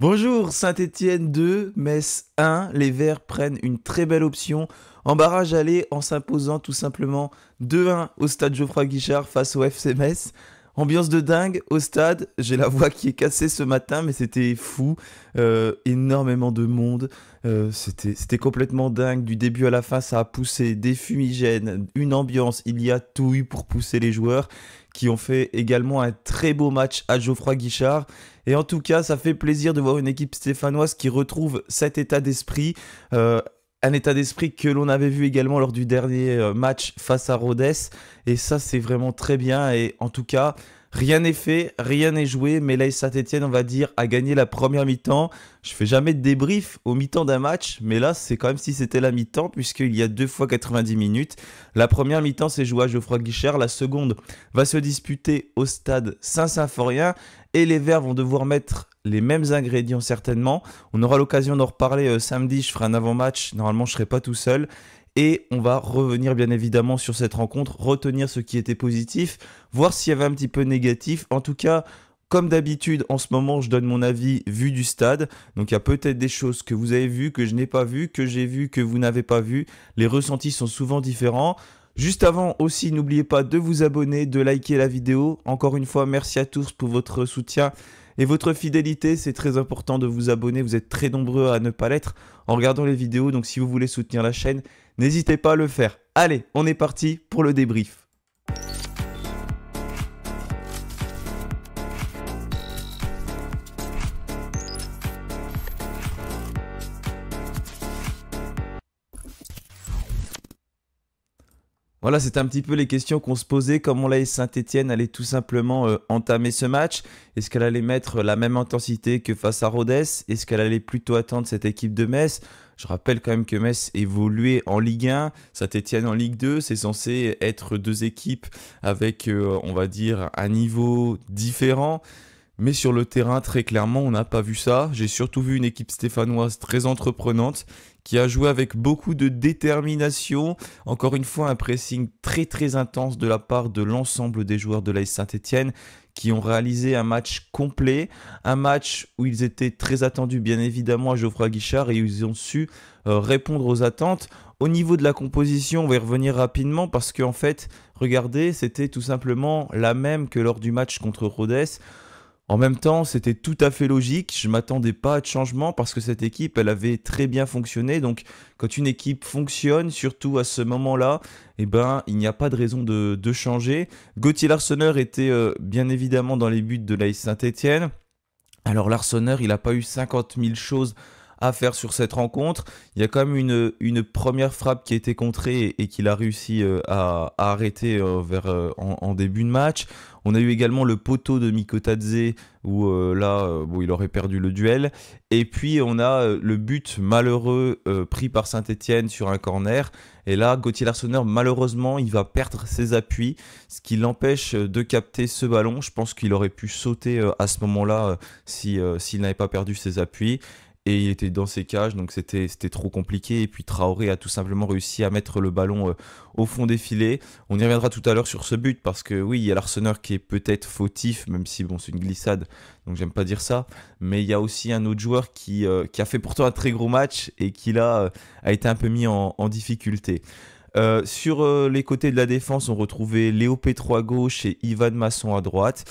Bonjour Saint-Étienne 2, Metz 1, les Verts prennent une très belle option en barrage aller en s'imposant tout simplement 2-1 au stade Geoffroy Guichard face au FC Metz. Ambiance de dingue au stade, j'ai la voix qui est cassée ce matin mais c'était fou, euh, énormément de monde, euh, c'était complètement dingue, du début à la fin ça a poussé des fumigènes, une ambiance, il y a tout eu pour pousser les joueurs qui ont fait également un très beau match à Geoffroy Guichard. Et en tout cas, ça fait plaisir de voir une équipe stéphanoise qui retrouve cet état d'esprit. Euh, un état d'esprit que l'on avait vu également lors du dernier euh, match face à Rodez. Et ça, c'est vraiment très bien. Et en tout cas, Rien n'est fait, rien n'est joué, mais l'AS Saint-Etienne, on va dire, a gagné la première mi-temps. Je fais jamais de débrief au mi-temps d'un match, mais là, c'est quand même si c'était la mi-temps, puisqu'il y a deux fois 90 minutes. La première mi-temps s'est jouée à Geoffroy Guichard, la seconde va se disputer au stade Saint-Symphorien, et les Verts vont devoir mettre les mêmes ingrédients certainement. On aura l'occasion d'en reparler euh, samedi, je ferai un avant-match, normalement je serai pas tout seul. Et on va revenir bien évidemment sur cette rencontre, retenir ce qui était positif, voir s'il y avait un petit peu négatif. En tout cas, comme d'habitude, en ce moment, je donne mon avis vu du stade. Donc il y a peut-être des choses que vous avez vues, que je n'ai pas vues, que j'ai vues, que vous n'avez pas vues. Les ressentis sont souvent différents. Juste avant aussi, n'oubliez pas de vous abonner, de liker la vidéo. Encore une fois, merci à tous pour votre soutien. Et votre fidélité, c'est très important de vous abonner. Vous êtes très nombreux à ne pas l'être en regardant les vidéos. Donc si vous voulez soutenir la chaîne, n'hésitez pas à le faire. Allez, on est parti pour le débrief. Voilà, c'est un petit peu les questions qu'on se posait. Comment la Saint-Etienne allait tout simplement euh, entamer ce match Est-ce qu'elle allait mettre la même intensité que face à Rodez Est-ce qu'elle allait plutôt attendre cette équipe de Metz Je rappelle quand même que Metz évoluait en Ligue 1, Saint-Etienne en Ligue 2. C'est censé être deux équipes avec, euh, on va dire, un niveau différent. Mais sur le terrain, très clairement, on n'a pas vu ça. J'ai surtout vu une équipe stéphanoise très entreprenante qui a joué avec beaucoup de détermination. Encore une fois, un pressing très très intense de la part de l'ensemble des joueurs de l'AS Saint-Etienne qui ont réalisé un match complet, un match où ils étaient très attendus bien évidemment à Geoffroy Guichard et ils ont su euh, répondre aux attentes. Au niveau de la composition, on va y revenir rapidement parce qu'en fait, regardez, c'était tout simplement la même que lors du match contre Rodez. En même temps, c'était tout à fait logique. Je m'attendais pas à de changement parce que cette équipe, elle avait très bien fonctionné. Donc, quand une équipe fonctionne, surtout à ce moment-là, eh ben, il n'y a pas de raison de, changer. Gauthier Larsonneur était euh, bien évidemment dans les buts de l'AS Saint-Etienne. Alors, Larsonneur, il n'a pas eu 50 000 choses à faire sur cette rencontre. Il y a quand même une, une première frappe qui a été contrée et, qu'il a réussi euh, à, arrêter euh, vers, euh, en, début de match. On a eu également le poteau de Mikotadze où là, il aurait perdu le duel. Et puis on a le but malheureux pris par Saint-Etienne sur un corner. Et là, Gauthier Larsonneur malheureusement, il va perdre ses appuis, ce qui l'empêche de capter ce ballon. Je pense qu'il aurait pu sauter à ce moment-là s'il n'avait pas perdu ses appuis et il était dans ses cages, donc c'était trop compliqué. Et puis Traoré a tout simplement réussi à mettre le ballon euh, au fond des filets. On y reviendra tout à l'heure sur ce but, parce que oui, il y a l'Arseneur qui est peut-être fautif, même si bon, c'est une glissade, donc j'aime pas dire ça. Mais il y a aussi un autre joueur qui, euh, qui a fait pourtant un très gros match et qui là euh, a été un peu mis en, difficulté. sur les côtés de la défense, on retrouvait Léo Petro à gauche et Ivan Masson à droite.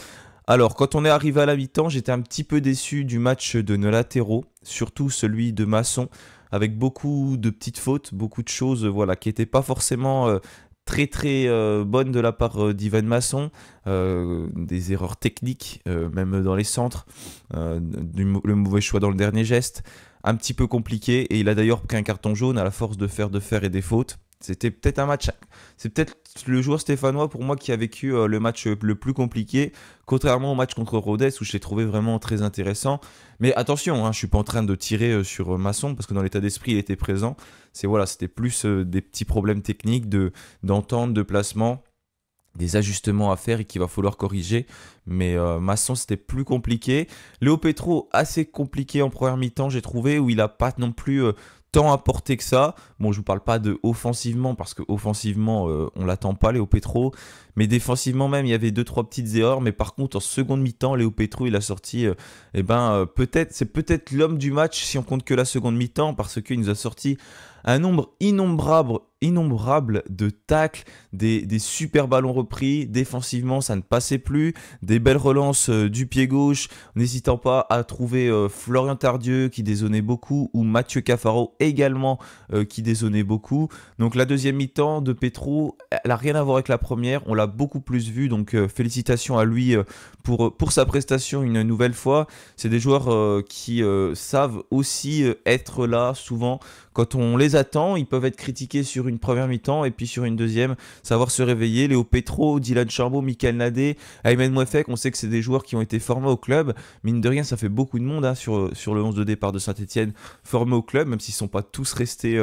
Alors, quand on est arrivé à la mi-temps, j'étais un petit peu déçu du match de nos latéraux, surtout celui de Masson, avec beaucoup de petites fautes, beaucoup de choses voilà, qui n'étaient pas forcément euh, très très euh, bonnes de la part euh, d'Ivan Masson, des erreurs techniques, même dans les centres, le mauvais choix dans le dernier geste, un petit peu compliqué, et il a d'ailleurs pris un carton jaune à la force de faire de faire et des fautes. C'était peut-être un match. C'est peut-être le joueur stéphanois pour moi qui a vécu euh, le match euh, le plus compliqué, contrairement au match contre Rodez où je l'ai trouvé vraiment très intéressant. Mais attention, je hein, je suis pas en train de tirer euh, sur Masson parce que dans l'état d'esprit il était présent. C'est voilà, c'était plus des petits problèmes techniques de d'entente, de placement, des ajustements à faire et qu'il va falloir corriger. Mais Masson c'était plus compliqué. Léo Petro assez compliqué en première mi-temps j'ai trouvé où il a pas non plus tant porter que ça. Bon, je vous parle pas de offensivement parce que offensivement euh, on l'attend pas Léo Petro, mais défensivement même il y avait deux trois petites erreurs, mais par contre en seconde mi-temps Léo Petro il a sorti, et euh, eh ben euh, peut-être c'est peut-être l'homme du match si on compte que la seconde mi-temps parce qu'il nous a sorti un nombre innombrable, innombrable de tacles, des, des, super ballons repris, défensivement ça ne passait plus, des belles relances du pied gauche, n'hésitant pas à trouver Florian Tardieu qui désonnait beaucoup ou Mathieu Cafaro également qui dézonnait beaucoup. Donc la deuxième mi-temps de Petro, elle n'a rien à voir avec la première, on l'a beaucoup plus vu, donc euh, félicitations à lui euh, pour, euh, pour sa prestation une nouvelle fois. C'est des joueurs qui savent aussi être là souvent quand on les attend, ils peuvent être critiqués sur une première mi-temps et puis sur une deuxième, savoir se réveiller. Léo Petro, Dylan Charbeau, Michael Nadé, Ayman Mouefek, on sait que c'est des joueurs qui ont été formés au club. Mine de rien, ça fait beaucoup de monde hein, sur, sur le 11 de départ de Saint-Etienne, formés au club, même s'ils ne sont pas tous restés.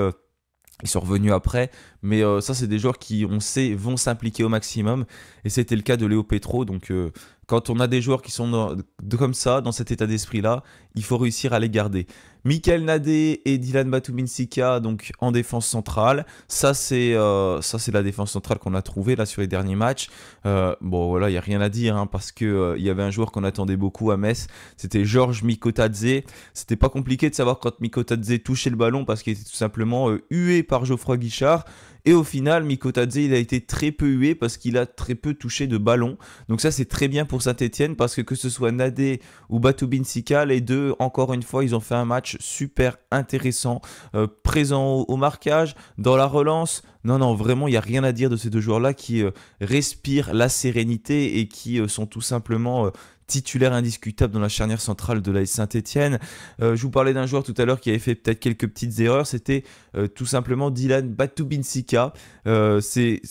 Ils sont revenus après, mais euh, ça c'est des joueurs qui on sait vont s'impliquer au maximum et c'était le cas de Léo Petro. Donc euh, quand on a des joueurs qui sont comme ça dans cet état d'esprit là, il faut réussir à les garder. Michael Nadé et Dylan Batuminsika donc en défense centrale. Ça c'est euh, ça c'est la défense centrale qu'on a trouvée là sur les derniers matchs. Euh, bon voilà, il y a rien à dire hein, parce que il euh, y avait un joueur qu'on attendait beaucoup à Metz, c'était Georges Mikotadze. C'était pas compliqué de savoir quand Mikotadze touchait le ballon parce qu'il était tout simplement hué par Geoffroy Guichard et au final, Mikotadze, il a été très peu hué parce qu'il a très peu touché de ballon. Donc ça, c'est très bien pour Saint-Etienne parce que que ce soit Nadé ou Sika, les deux, encore une fois, ils ont fait un match super intéressant, euh, présent au, marquage, dans la relance, non, non, vraiment, il n'y a rien à dire de ces deux joueurs-là qui euh, respirent la sérénité et qui euh, sont tout simplement titulaire indiscutable dans la charnière centrale de l'AS Saint-Etienne. Euh, je vous parlais d'un joueur tout à l'heure qui avait fait peut-être quelques petites erreurs, c'était euh, tout simplement Dylan Batubinsika. Euh, c'est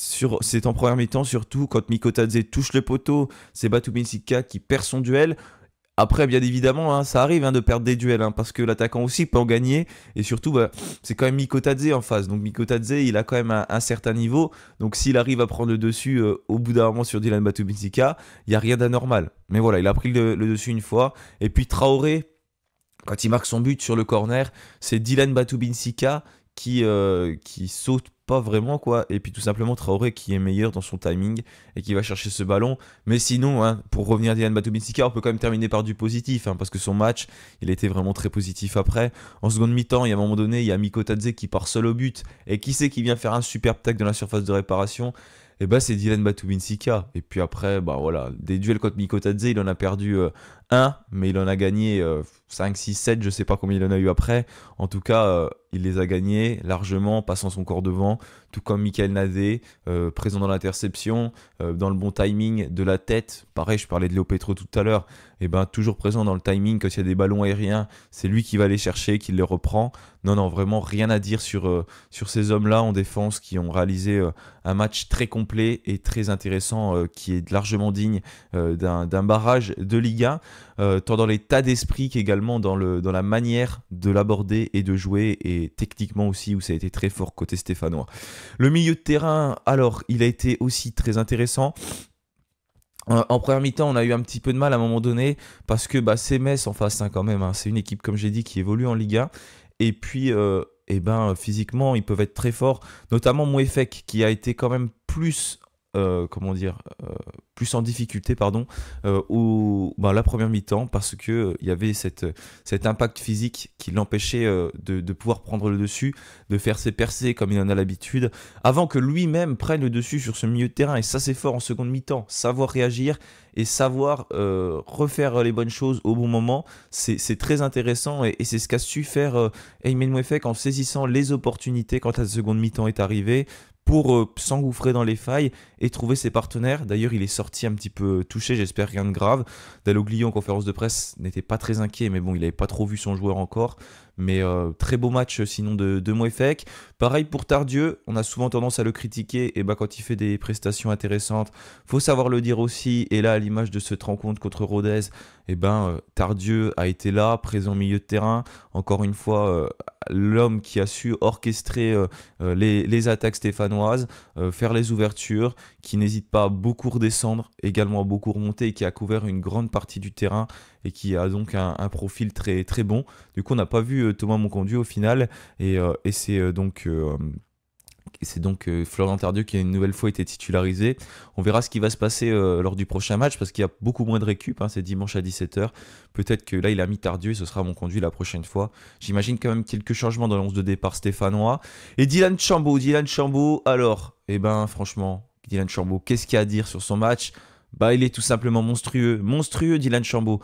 en première mi-temps surtout quand Mikotadze touche le poteau, c'est Batubinsika qui perd son duel. Après, bien évidemment, hein, ça arrive hein, de perdre des duels, hein, parce que l'attaquant aussi peut en gagner. Et surtout, bah, c'est quand même Mikotadze en face. Donc Mikotadze, il a quand même un, certain niveau. Donc s'il arrive à prendre le dessus euh, au bout d'un moment sur Dylan Batubinsika, il n'y a rien d'anormal. Mais voilà, il a pris le, le dessus une fois. Et puis Traoré, quand il marque son but sur le corner, c'est Dylan Batubinsika qui, euh, qui saute pas vraiment quoi et puis tout simplement Traoré qui est meilleur dans son timing et qui va chercher ce ballon mais sinon hein, pour revenir à Dylan Batubinsika on peut quand même terminer par du positif hein, parce que son match il était vraiment très positif après en seconde mi-temps il y a un moment donné il y a Miko Tadze qui part seul au but et qui sait qui vient faire un super tech dans la surface de réparation et eh bah ben, c'est Dylan Batubinsika et puis après bah voilà des duels contre Miko Tadze il en a perdu euh, 1, mais il en a gagné 5, 6, 7, je sais pas combien il en a eu après. En tout cas, euh, il les a gagnés largement, passant son corps devant, tout comme Michael Nadé, euh, présent dans l'interception, euh, dans le bon timing de la tête. Pareil, je parlais de Léo Petro tout à l'heure. Et eh ben toujours présent dans le timing, quand il y a des ballons aériens, c'est lui qui va les chercher, qui les reprend. Non, non, vraiment rien à dire sur, sur ces hommes-là en défense qui ont réalisé un match très complet et très intéressant qui est largement digne d'un barrage de Liga. Euh, tant dans l'état d'esprit qu'également dans, dans la manière de l'aborder et de jouer, et techniquement aussi où ça a été très fort côté stéphanois. Le milieu de terrain, alors, il a été aussi très intéressant. en première mi-temps, on a eu un petit peu de mal à un moment donné parce que bah, c'est Metz en face hein, quand même. Hein. C'est une équipe, comme j'ai dit, qui évolue en Ligue 1. Et puis, euh, eh ben, physiquement, ils peuvent être très forts. Notamment Mouefek, qui a été quand même plus euh, comment dire, euh, plus en difficulté, pardon, euh, ben, la première mi-temps parce que il y avait cette, cet impact physique qui l'empêchait de, pouvoir prendre le dessus, de faire ses percées comme il en a l'habitude, avant que lui-même prenne le dessus sur ce milieu de terrain. Et ça, c'est fort en seconde mi-temps, savoir réagir et savoir refaire les bonnes choses au bon moment, c'est très intéressant et, c'est ce qu'a su faire Ayman Mouefek en saisissant les opportunités quand la seconde mi-temps est arrivée pour euh, s'engouffrer dans les failles et trouver ses partenaires. D'ailleurs, il est sorti un petit peu touché, j'espère rien de grave. Dalloglio en conférence de presse n'était pas très inquiet, mais bon, il n'avait pas trop vu son joueur encore. Mais euh, très beau match euh, sinon de, de Pareil pour Tardieu, on a souvent tendance à le critiquer. Et bah quand il fait des prestations intéressantes, faut savoir le dire aussi. Et là, à l'image de cette rencontre contre Rodez, et eh ben euh, Tardieu a été là, présent au milieu de terrain. Encore une fois, l'homme qui a su orchestrer les, les, attaques stéphanoises, faire les ouvertures, qui n'hésite pas à beaucoup redescendre, également à beaucoup remonter et qui a couvert une grande partie du terrain et qui a donc un, profil très, très bon. Du coup, on n'a pas vu euh, Thomas Monconduit au final et, euh, euh, c'est donc Florent Tardieu qui a une nouvelle fois été titularisé. On verra ce qui va se passer lors du prochain match parce qu'il y a beaucoup moins de récup. Hein, c'est dimanche à 17h. Peut-être que là, il a mis Tardieu et ce sera mon conduit la prochaine fois. J'imagine quand même quelques changements dans l'once de départ stéphanois. Et Dylan Chambaud, Dylan Chambaud, alors, eh ben franchement, Dylan Chambaud, qu'est-ce qu'il y a à dire sur son match bah, il est tout simplement monstrueux. Monstrueux, Dylan Chambaud.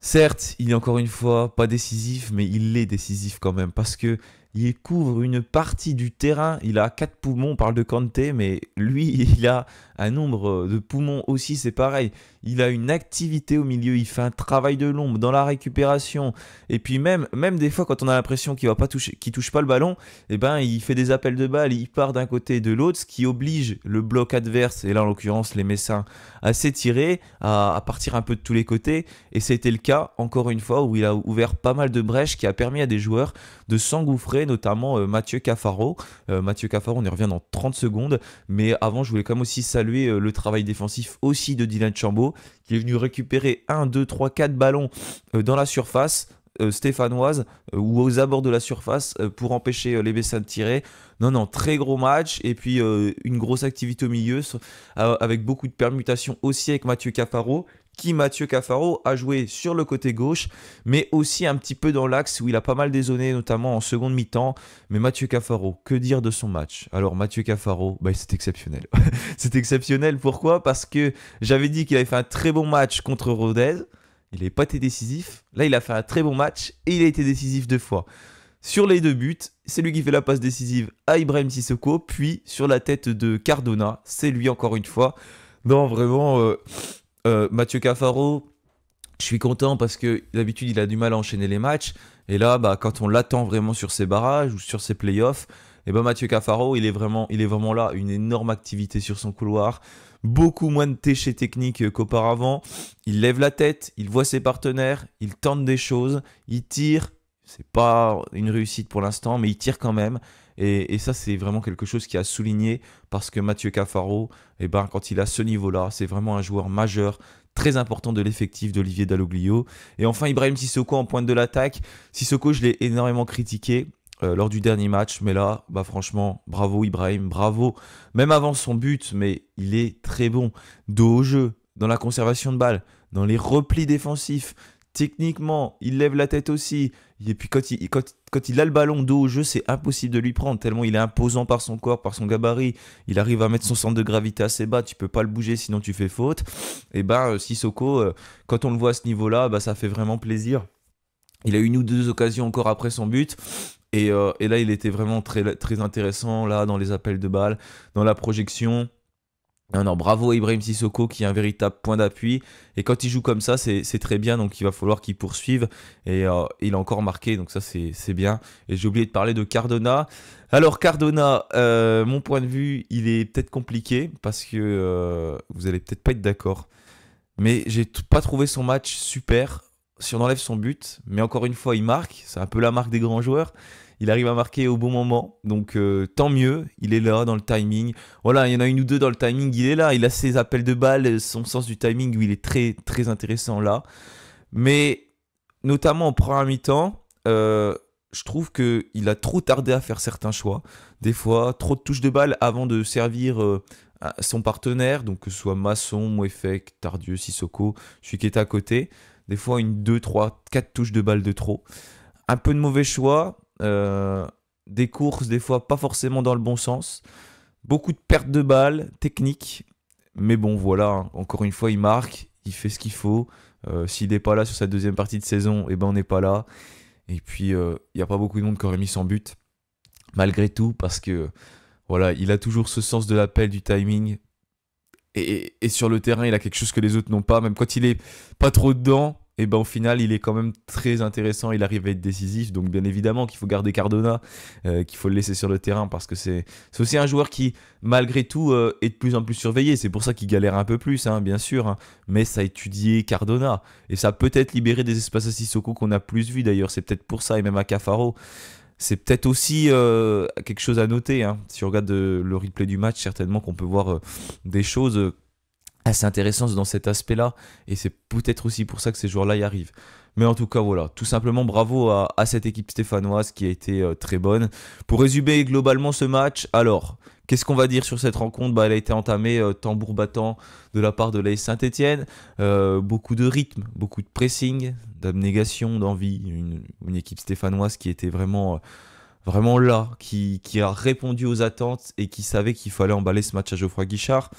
Certes, il est encore une fois pas décisif, mais il est décisif quand même parce que il couvre une partie du terrain. Il a quatre poumons, on parle de Kanté, mais lui, il a un nombre euh, de poumons aussi, c'est pareil. Il a une activité au milieu, il fait un travail de l'ombre dans la récupération. Et puis même, même des fois, quand on a l'impression qu'il va pas toucher, qu'il touche pas le ballon, et eh ben il fait des appels de balle, il part d'un côté et de l'autre, ce qui oblige le bloc adverse, et là en l'occurrence les Messins, à s'étirer, à, partir un peu de tous les côtés. Et c'était le cas encore une fois où il a ouvert pas mal de brèches qui a permis à des joueurs de s'engouffrer, notamment euh, Mathieu Cafaro. Euh, Mathieu Cafaro, on y revient dans 30 secondes, mais avant je voulais quand même aussi saluer euh, le travail défensif aussi de Dylan Chambo qui est venu récupérer 1, 2, 3, 4 ballons euh, dans la surface euh, stéphanoise euh, ou aux abords de la surface euh, pour empêcher les Bessins de tirer. Non, non, très gros match et puis une grosse activité au milieu avec beaucoup de permutations aussi avec Mathieu Cafaro qui Mathieu Cafaro a joué sur le côté gauche, mais aussi un petit peu dans l'axe où il a pas mal dézonné, notamment en seconde mi-temps. Mais Mathieu Cafaro, que dire de son match Alors Mathieu Cafaro, bah, c'est exceptionnel. c'est exceptionnel, pourquoi Parce que j'avais dit qu'il avait fait un très bon match contre Rodez il n'est pas été décisif. Là, il a fait un très bon match et il a été décisif deux fois. Sur les deux buts, c'est lui qui fait la passe décisive à Ibrahim Sissoko, puis sur la tête de Cardona, c'est lui encore une fois. Non, vraiment, euh, euh, Mathieu Cafaro, je suis content parce que d'habitude, il a du mal à enchaîner les matchs. Et là, bah, quand on l'attend vraiment sur ses barrages ou sur ses playoffs, et eh ben Mathieu Cafaro, il est vraiment, il est vraiment là, une énorme activité sur son couloir beaucoup moins de déchets techniques qu'auparavant. Il lève la tête, il voit ses partenaires, il tente des choses, il tire. C'est pas une réussite pour l'instant, mais il tire quand même. Et, ça, c'est vraiment quelque chose qui a souligné parce que Mathieu Cafaro, eh ben, quand il a ce niveau-là, c'est vraiment un joueur majeur très important de l'effectif d'Olivier Dalloglio. Et enfin, Ibrahim Sissoko en pointe de l'attaque. Sissoko, je l'ai énormément critiqué. Euh, lors du dernier match. Mais là, bah franchement, bravo Ibrahim, bravo. Même avant son but, mais il est très bon. Dos au jeu, dans la conservation de balles, dans les replis défensifs. Techniquement, il lève la tête aussi. Et puis quand il, a le ballon dos au jeu, c'est impossible de lui prendre, tellement il est imposant par son corps, par son gabarit. Il arrive à mettre son centre de gravité assez bas, tu peux pas le bouger sinon tu fais faute. Et ben euh, Sissoko, euh, quand on le voit à ce niveau-là, bah, ça fait vraiment plaisir. Il a une ou deux occasions encore après son but, euh, et, là, il était vraiment très, très intéressant, là, dans les appels de balles, dans la projection. Non, bravo à Ibrahim Sissoko qui est un véritable point d'appui. Et quand il joue comme ça, c'est très bien. Donc il va falloir qu'il poursuive. Et euh, il a encore marqué. Donc ça, c'est bien. Et j'ai oublié de parler de Cardona. Alors Cardona, euh, mon point de vue, il est peut-être compliqué. Parce que vous allez peut-être pas être d'accord. Mais j'ai pas trouvé son match super si on enlève son but, mais encore une fois, il marque. C'est un peu la marque des grands joueurs. Il arrive à marquer au bon moment, donc euh, tant mieux. Il est là dans le timing. Voilà, il y en a une ou deux dans le timing. Il est là. Il a ses appels de balles, son sens du timing où il est très très intéressant là. Mais notamment en première mi-temps, euh, je trouve qu'il a trop tardé à faire certains choix. Des fois, trop de touches de balle avant de servir. Euh, son partenaire, donc que ce soit Masson, Mouefek, Tardieu, Sissoko, celui qui est à côté. Des fois, une, deux, trois, quatre touches de balle de trop. Un peu de mauvais choix. Euh, des courses, des fois, pas forcément dans le bon sens. Beaucoup de pertes de balles, techniques. Mais bon, voilà. Hein. Encore une fois, il marque. Il fait ce qu'il faut. Euh, s'il n'est pas là sur sa deuxième partie de saison, et eh ben, on n'est pas là. Et puis, euh, il n'y a pas beaucoup de monde qui aurait mis son but. Malgré tout, parce que voilà, il a toujours ce sens de l'appel, du timing, et, sur le terrain, il a quelque chose que les autres n'ont pas. Même quand il est pas trop dedans, et eh ben au final, il est quand même très intéressant. Il arrive à être décisif. Donc bien évidemment qu'il faut garder Cardona, euh, qu'il faut le laisser sur le terrain parce que c'est aussi un joueur qui malgré tout euh, est de plus en plus surveillé. C'est pour ça qu'il galère un peu plus, hein, bien sûr. Hein. Mais ça a étudié Cardona et ça a peut-être libéré des espaces à Sissoko qu'on a plus vu d'ailleurs. C'est peut-être pour ça et même à Cafaro. C'est peut-être aussi euh, quelque chose à noter. Hein. Si on regarde euh, le replay du match, certainement qu'on peut voir euh, des choses assez intéressantes dans cet aspect-là. Et c'est peut-être aussi pour ça que ces joueurs-là y arrivent. Mais en tout cas, voilà, tout simplement bravo à, cette équipe stéphanoise qui a été euh, très bonne. Pour résumer globalement ce match, alors, qu'est-ce qu'on va dire sur cette rencontre bah, Elle a été entamée euh, tambour battant de la part de l'AS Saint-Etienne. Euh, beaucoup de rythme, beaucoup de pressing, d'abnégation, d'envie. Une, équipe stéphanoise qui était vraiment vraiment là, qui, qui, a répondu aux attentes et qui savait qu'il fallait emballer ce match à Geoffroy Guichard.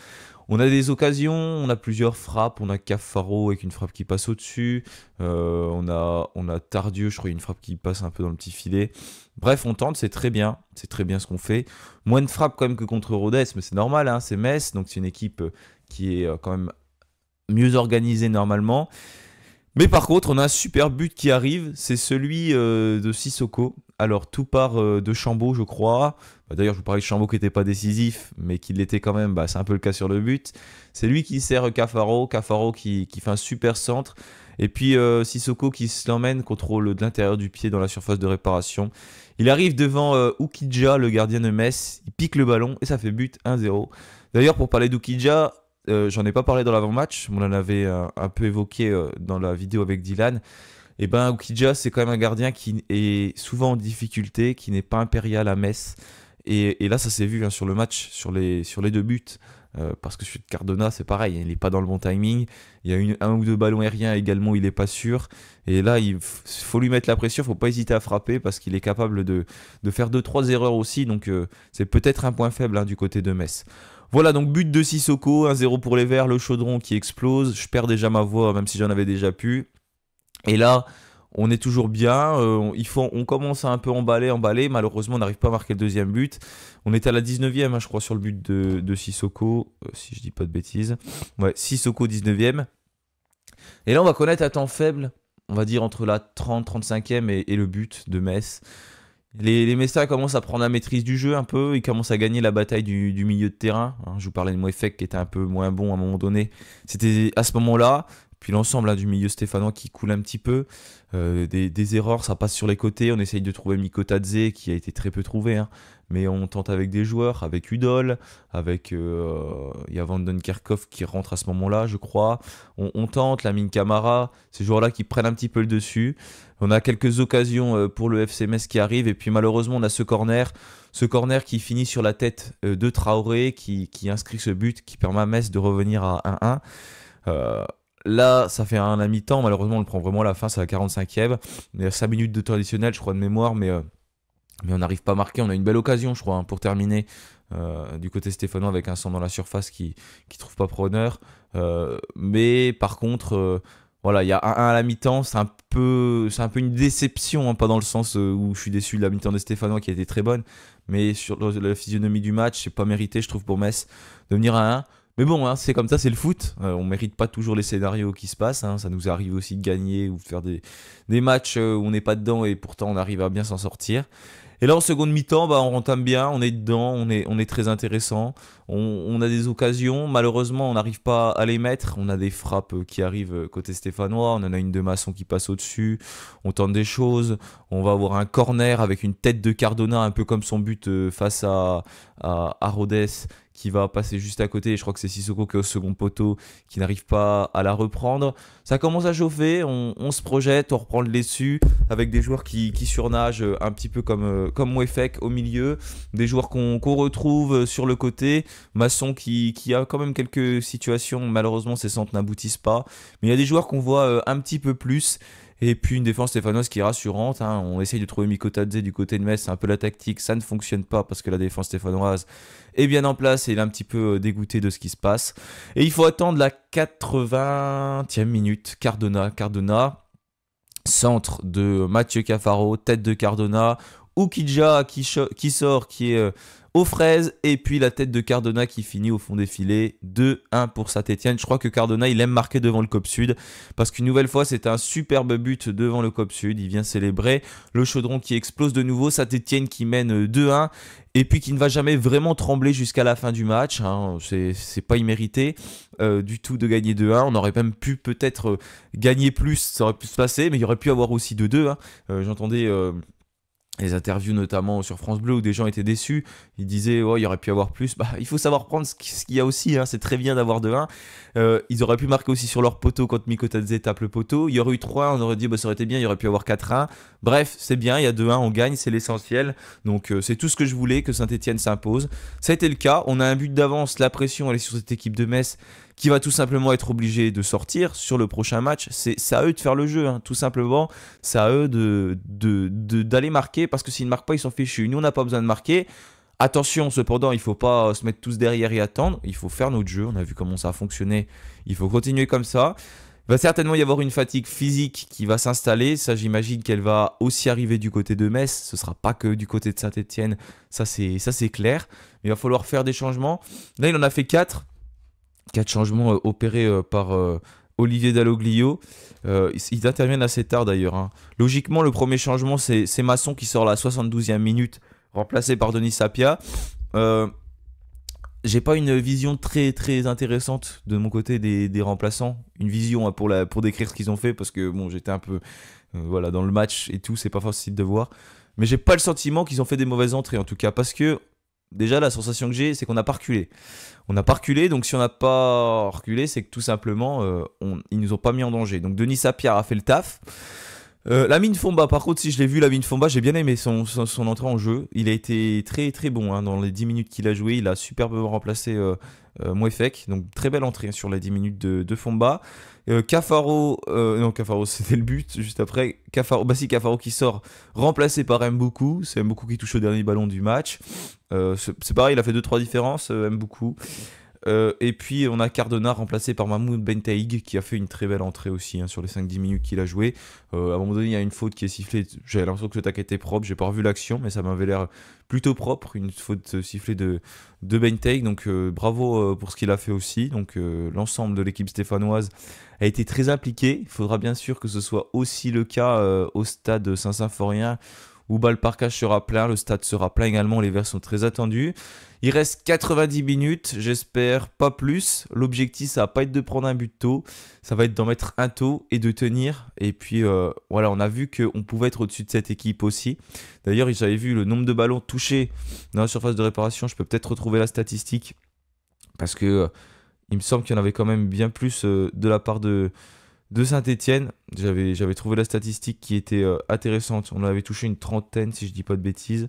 On a des occasions, on a plusieurs frappes, on a Cafaro avec une frappe qui passe au-dessus, euh, on, a, on a Tardieu, je crois, une frappe qui passe un peu dans le petit filet. Bref, on tente, c'est très bien, c'est très bien ce qu'on fait. Moins de frappes quand même que contre Rodez, mais c'est normal, hein. c'est Metz, donc c'est une équipe euh, qui est euh, quand même mieux organisée normalement. Mais par contre, on a un super but qui arrive, c'est celui de Sissoko. Alors, tout part de Chambaud, je crois. Bah, d'ailleurs, je vous parlais de Chambaud qui n'était pas décisif, mais qui l'était quand même. Bah, c'est un peu le cas sur le but. C'est lui qui sert Cafaro. Cafaro qui, fait un super centre. Et puis euh, Sissoko qui se l'emmène, contrôle de l'intérieur du pied dans la surface de réparation. Il arrive devant euh, Ukija, le gardien de Metz. Il pique le ballon et ça fait but 1-0. D'ailleurs, pour parler d'Ukidja, euh, j'en ai pas parlé dans l'avant-match. On en avait un peu évoqué dans la vidéo avec Dylan. Et eh ben, Ukidja, c'est quand même un gardien qui est souvent en difficulté, qui n'est pas impérial à Metz. Et, là, ça s'est vu hein, sur le match, sur les, deux buts. Euh, parce que celui Cardona, c'est pareil, hein, il n'est pas dans le bon timing. Il y a un ou deux ballons aériens également, il n'est pas sûr. Et là, il faut lui mettre la pression, il faut pas hésiter à frapper parce qu'il est capable de, faire deux, trois erreurs aussi. Donc, euh, c'est peut-être un point faible hein, du côté de Metz. Voilà, donc but de Sissoko, 1-0 pour les Verts, le chaudron qui explose. Je perds déjà ma voix, même si j'en avais déjà pu. Et là, on est toujours bien. Euh, on commence à un peu emballer, emballer. Malheureusement, on n'arrive pas à marquer le deuxième but. On est à la 19e, hein, je crois, sur le but de, de Sissoko, euh, si je dis pas de bêtises. Ouais, Sissoko 19e. Et là, on va connaître à temps faible, on va dire entre la 30, 35e et, le but de Metz. Les, Mestas commencent à prendre la maîtrise du jeu un peu, ils commencent à gagner la bataille du, milieu de terrain. Hein. je vous parlais de Moefek qui était un peu moins bon à un moment donné. C'était à ce moment-là, puis l'ensemble hein, du milieu stéphanois qui coule un petit peu. Euh, des, erreurs, ça passe sur les côtés. On essaye de trouver Mikotadze qui a été très peu trouvé. Hein. Mais on tente avec des joueurs, avec Udol, avec. Euh, il y qui rentre à ce moment-là, je crois. On, tente, la mine Camara, ces joueurs-là qui prennent un petit peu le dessus. On a quelques occasions euh, pour le FC qui arrive. Et puis malheureusement, on a ce corner. Ce corner qui finit sur la tête de Traoré, qui, inscrit ce but, qui permet à Metz de revenir à 1-1. Là, ça fait un à mi-temps. Malheureusement, on le prend vraiment à la fin. C'est la 45e. Il 5 minutes de traditionnel, je crois, de mémoire. Euh, mais, on n'arrive pas à marquer. On a une belle occasion, je crois, hein, pour terminer. Euh, du côté stéphanois avec un son dans la surface qui ne trouve pas preneur. Euh, mais par contre, voilà, il y a un, à la mi-temps. C'est un, peu, un peu une déception. Hein, pas dans le sens où je suis déçu de la mi-temps de stéphanois qui a été très bonne. Mais sur la physionomie du match, c'est pas mérité, je trouve, pour Metz de venir à 1. Mais bon, hein, c'est comme ça, c'est le foot. On euh, on mérite pas toujours les scénarios qui se passent. Hein. Ça nous arrive aussi de gagner ou de faire des, des matchs euh, où on n'est pas dedans et pourtant on arrive à bien s'en sortir. Et là, en seconde mi-temps, bah, on entame bien, on est dedans, on est, on est très intéressant. On, a des occasions. Malheureusement, on n'arrive pas à les mettre. On a des frappes qui arrivent côté stéphanois. On en a une de maçon qui passe au-dessus. On tente des choses. On va avoir un corner avec une tête de Cardona, un peu comme son but euh, face à, à, qui va passer juste à côté. Je crois que c'est Sissoko qui est au second poteau, qui n'arrive pas à la reprendre. Ça commence à chauffer, on, se projette, on reprend le dessus avec des joueurs qui, surnagent un petit peu comme, euh, comme Wefek au milieu, des joueurs qu'on retrouve sur le côté. Masson qui, qui, a quand même quelques situations, malheureusement ses centres n'aboutissent pas, mais il y a des joueurs qu'on voit euh, un petit peu plus. Et puis une défense stéphanoise qui est rassurante. Hein. On essaye de trouver Mikotadze du côté de Metz, c'est un peu la tactique. Ça ne fonctionne pas parce que la défense stéphanoise est bien en place et il est un petit peu euh, dégoûté de ce qui se passe. Et il faut attendre la 80e minute. Cardona, Cardona. Centre de Mathieu Cafaro, tête de Cardona, Ukidja qui, qui, sort, qui est euh, aux fraises. Et puis la tête de Cardona qui finit au fond des filets. 2-1 pour saint étienne Je crois que Cardona, il aime marquer devant le COP Sud. Parce qu'une nouvelle fois, c'est un superbe but devant le COP Sud. Il vient célébrer. Le chaudron qui explose de nouveau. saint étienne qui mène 2-1 et puis qui ne va jamais vraiment trembler jusqu'à la fin du match. Hein. C'est pas immérité euh, du tout de gagner 2-1. On aurait même pu peut-être euh, gagner plus, ça aurait pu se passer, mais il y aurait pu avoir aussi 2-2. Hein. Euh, j'entendais les interviews notamment sur France Bleu où des gens étaient déçus, ils disaient oh il y aurait pu avoir plus, bah il faut savoir prendre ce qu'il y a aussi, hein. c'est très bien d'avoir 2 1, euh, ils auraient pu marquer aussi sur leur poteau quand Mikotadze tape le poteau, il y aurait eu 3, on aurait dit bah, ça aurait été bien, il y aurait pu avoir 4-1, bref c'est bien, il y a 2-1, on gagne, c'est l'essentiel, donc euh, c'est tout ce que je voulais que Saint-Etienne s'impose, ça a été le cas, on a un but d'avance, la pression elle est sur cette équipe de Metz qui va tout simplement être obligé de sortir sur le prochain match. C'est à eux de faire le jeu, hein. tout simplement. C'est à eux d'aller de, marquer parce que s'ils ne marquent pas, ils sont fichus. Nous, on n'a pas besoin de marquer. Attention, cependant, il ne faut pas se mettre tous derrière et attendre. Il faut faire notre jeu. On a vu comment ça a fonctionné. Il faut continuer comme ça. Il va certainement y avoir une fatigue physique qui va s'installer. Ça, j'imagine qu'elle va aussi arriver du côté de Metz. Ce ne sera pas que du côté de Saint-Etienne. Ça, c'est clair. Mais il va falloir faire des changements. Là, il en a fait 4 quatre changements euh, opérés euh, par euh, Olivier Dalloglio. ils interviennent assez tard d'ailleurs. Hein. Logiquement, le premier changement, c'est Masson qui sort la 72e minute, remplacé par Denis Sapia. j'ai pas une vision très très intéressante de mon côté des, remplaçants, une vision hein, pour, la, pour décrire ce qu'ils ont fait parce que bon j'étais un peu voilà dans le match et tout, c'est pas facile de voir. Mais j'ai pas le sentiment qu'ils ont fait des mauvaises entrées en tout cas parce que déjà la sensation que j'ai, c'est qu'on n'a pas reculé. On n'a pas reculé, donc si on n'a pas reculé, c'est que tout simplement, ils euh, ne ils nous ont pas mis en danger. Donc Denis Sapierre a fait le taf. Euh, la mine Fomba, par contre, si je l'ai vu, la mine Fomba, j'ai bien aimé son, entrée en jeu. Il a été très très bon hein. dans les 10 minutes qu'il a joué. Il a superbement remplacé euh, euh, Mouefek, donc très belle entrée sur les 10 minutes de, de Fomba. Euh, Cafaro, euh, non Cafaro c'était le but juste après, Cafaro, bah si Cafaro qui sort remplacé par Mboku, c'est Mboku qui touche au dernier ballon du match, c'est pareil il a fait 2-3 différences Mboku, euh, et puis on a Cardona remplacé par Mahmoud Benteig qui a fait une très belle entrée aussi hein, sur les 5-10 minutes qu'il a joué. Euh, à un moment donné, il y a une faute qui est sifflée. j'avais l'impression que le tac était propre, j'ai pas revu l'action, mais ça m'avait l'air plutôt propre. Une faute sifflée de, Benteig. Donc euh, bravo euh, pour ce qu'il a fait aussi. Donc l'ensemble de l'équipe stéphanoise a été très impliquée. Il faudra bien sûr que ce soit aussi le cas au stade Saint-Symphorien où le parcage sera plein, le stade sera plein également, les verts sont très attendus. Il reste 90 minutes, j'espère pas plus. L'objectif, ça va pas être de prendre un but tôt, ça va être d'en mettre un tôt et de tenir. Et puis euh, voilà, on a vu qu'on pouvait être au-dessus de cette équipe aussi. D'ailleurs, j'avais vu le nombre de ballons touchés dans la surface de réparation. Je peux peut-être retrouver la statistique parce que euh, il me semble qu'il y en avait quand même bien plus euh, de la part de, de Saint-Etienne. J'avais, trouvé la statistique qui était euh, intéressante. On avait touché une trentaine, si je dis pas de bêtises.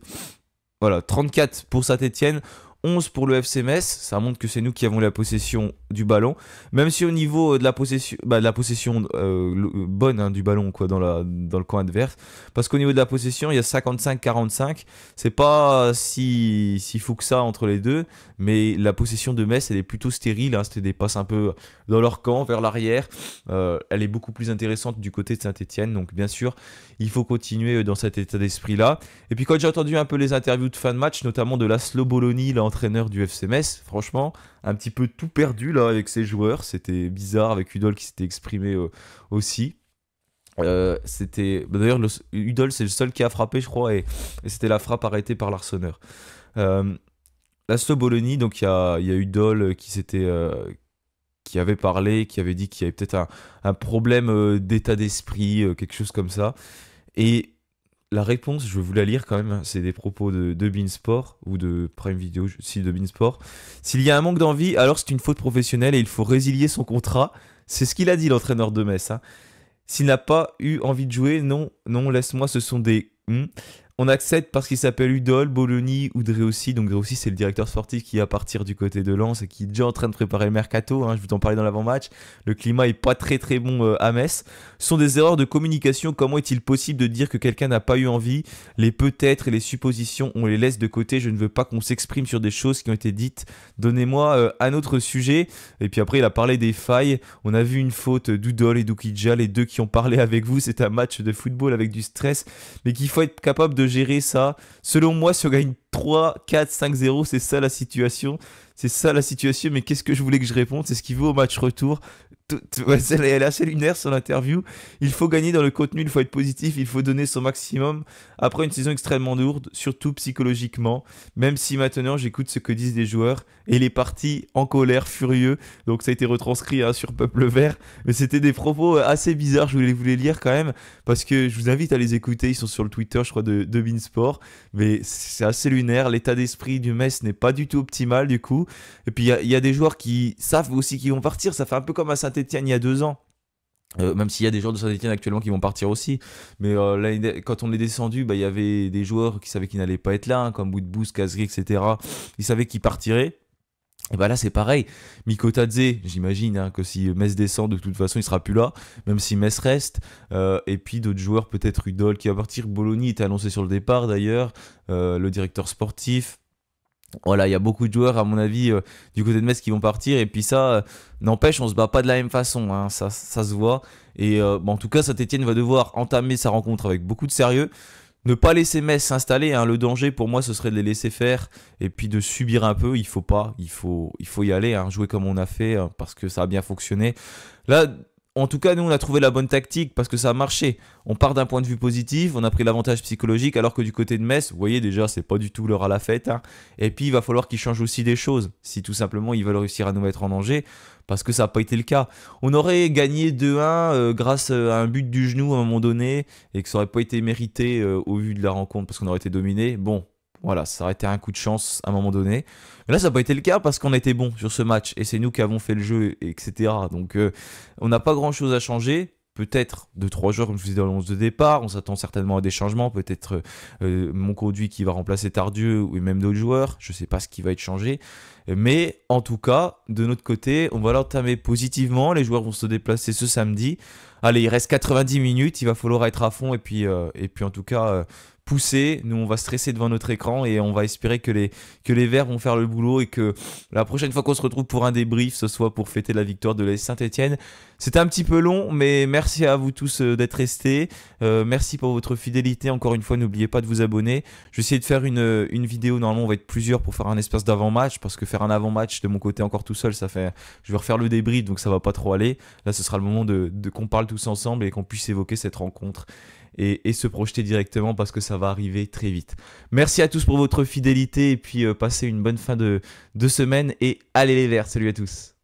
Voilà, 34 pour Saint-Etienne. 11 pour le FC Metz, ça montre que c'est nous qui avons la possession du ballon, même si au niveau euh, de la possession, bah, de la possession euh, euh, bonne hein, du ballon quoi, dans, la, dans le camp adverse, parce qu'au niveau de la possession, il y a 55-45, c'est pas si, fou que ça entre les deux, mais la possession de Metz, elle est plutôt stérile, hein. c'était des passes un peu dans leur camp, vers l'arrière, elle est beaucoup plus intéressante du côté de Saint-Etienne, donc bien sûr, il faut continuer dans cet état d'esprit-là, et puis quand j'ai entendu un peu les interviews de fin de match, notamment de la Bologna, là, entraîneur du FC Metz. Franchement, un petit peu tout perdu là avec ses joueurs. C'était bizarre avec Udol qui s'était exprimé euh, aussi. Euh, c'était d'ailleurs Udol c'est le seul qui a frappé je crois et, c'était la frappe arrêtée par l'arseneur La euh, Bologna donc il y a, Udol qui s'était qui avait parlé qui avait dit qu'il y avait peut-être un, un, problème d'état d'esprit quelque chose comme ça et la réponse, je vais vous la lire quand même, c'est des propos de, de Sport ou de Prime Video, si de Sport. S'il y a un manque d'envie, alors c'est une faute professionnelle et il faut résilier son contrat. C'est ce qu'il a dit l'entraîneur de Metz. Hein. S'il n'a pas eu envie de jouer, non, non, laisse-moi, ce sont des... Hum. On accepte parce qu'il s'appelle Udol, Bologna ou aussi Donc Dreossi, c'est le directeur sportif qui à partir du côté de Lens et qui est déjà en train de préparer le mercato. Hein. je vous en parlais dans l'avant-match. Le climat est pas très très bon euh, à Metz. Ce sont des erreurs de communication. Comment est-il possible de dire que quelqu'un n'a pas eu envie Les peut-être et les suppositions, on les laisse de côté. Je ne veux pas qu'on s'exprime sur des choses qui ont été dites. Donnez-moi euh, un autre sujet. Et puis après, il a parlé des failles. On a vu une faute d'Udol et d'Ukidja, les deux qui ont parlé avec vous. C'est un match de football avec du stress, mais qu'il faut être capable de gérer ça. Selon moi, si on gagne 3, 4, 5, 0, c'est ça la situation. C'est ça la situation, mais qu'est-ce que je voulais que je réponde C'est ce qui vaut au match retour elle est assez lunaire sur l'interview. Il faut gagner dans le contenu, il faut être positif, il faut donner son maximum après une saison extrêmement lourde, surtout psychologiquement. Même si maintenant j'écoute ce que disent les joueurs et les parties en colère, furieux. Donc ça a été retranscrit hein, sur Peuple Vert. Mais c'était des propos euh, assez bizarres, je voulais vous les lire quand même parce que je vous invite à les écouter. Ils sont sur le Twitter, je crois, de, Beansport. Mais c'est assez lunaire. L'état d'esprit du Metz n'est pas du tout optimal du coup. Et puis il y, a des joueurs qui savent aussi qu'ils vont partir. Ça fait un peu comme un saint il y a deux ans. Euh, même s'il y a des joueurs de Saint-Etienne actuellement qui vont partir aussi. Mais euh, quand on est descendu, bah, il y avait des joueurs qui savaient qu'ils n'allaient pas être là, hein, comme boost Kazri, etc. Ils savaient qu'ils partiraient. Et bah là c'est pareil, Mikotadze, j'imagine hein, que si Metz descend de toute façon il sera plus là, même si Metz reste, euh, et puis d'autres joueurs peut-être Udol qui va partir, Bologna est annoncé sur le départ d'ailleurs, le directeur sportif, voilà, il y a beaucoup de joueurs, à mon avis, euh, du côté de Metz qui vont partir. Et puis ça, euh, n'empêche, on se bat pas de la même façon. Hein. ça, se voit. Et euh, en tout cas, Saint-Etienne va devoir entamer sa rencontre avec beaucoup de sérieux. Ne pas laisser Metz s'installer. Hein. le danger, pour moi, ce serait de les laisser faire. Et puis de subir un peu. Il faut pas. Il faut, il faut y aller. Hein. jouer comme on a fait. parce que ça a bien fonctionné. Là, en tout cas, nous, on a trouvé la bonne tactique parce que ça a marché. On part d'un point de vue positif, on a pris l'avantage psychologique, alors que du côté de Metz, vous voyez déjà, c'est pas du tout l'heure à la fête. Hein. Et puis, il va falloir qu'ils changent aussi des choses si tout simplement ils veulent réussir à nous mettre en danger parce que ça n'a pas été le cas. On aurait gagné 2-1 euh, grâce euh, à un but du genou à un moment donné et que ça n'aurait pas été mérité euh, au vu de la rencontre parce qu'on aurait été dominé. Bon, voilà, ça aurait été un coup de chance à un moment donné. Mais là, ça n'a pas été le cas parce qu'on était bon sur ce match et c'est nous qui avons fait le jeu, etc. Donc, euh, on n'a pas grand chose à changer. Peut-être de trois joueurs, comme je vous disais dans le de départ. On s'attend certainement à des changements. Peut-être euh, euh, mon conduit qui va remplacer Tardieu ou même d'autres joueurs. Je ne sais pas ce qui va être changé. Mais en tout cas, de notre côté, on va l'entamer positivement. Les joueurs vont se déplacer ce samedi. Allez, il reste 90 minutes. Il va falloir être à fond. Et puis, et puis en tout cas, pousser. Nous, on va stresser devant notre écran et on va espérer que les, que les Verts vont faire le boulot et que la prochaine fois qu'on se retrouve pour un débrief, ce soit pour fêter la victoire de la Saint-Etienne. C'était un petit peu long, mais merci à vous tous euh, d'être restés. Euh, merci pour votre fidélité. Encore une fois, n'oubliez pas de vous abonner. Je vais essayer de faire une, euh, vidéo. Normalement, on va être plusieurs pour faire un espèce d'avant-match parce que faire un avant-match de mon côté encore tout seul, ça fait. Je vais refaire le débrief, donc ça va pas trop aller. Là, ce sera le moment de qu'on parle tous ensemble et qu'on puisse évoquer cette rencontre et, se projeter directement parce que ça va arriver très vite. Merci à tous pour votre fidélité et puis euh, passez une bonne fin de, de semaine et allez les verts. Salut à tous.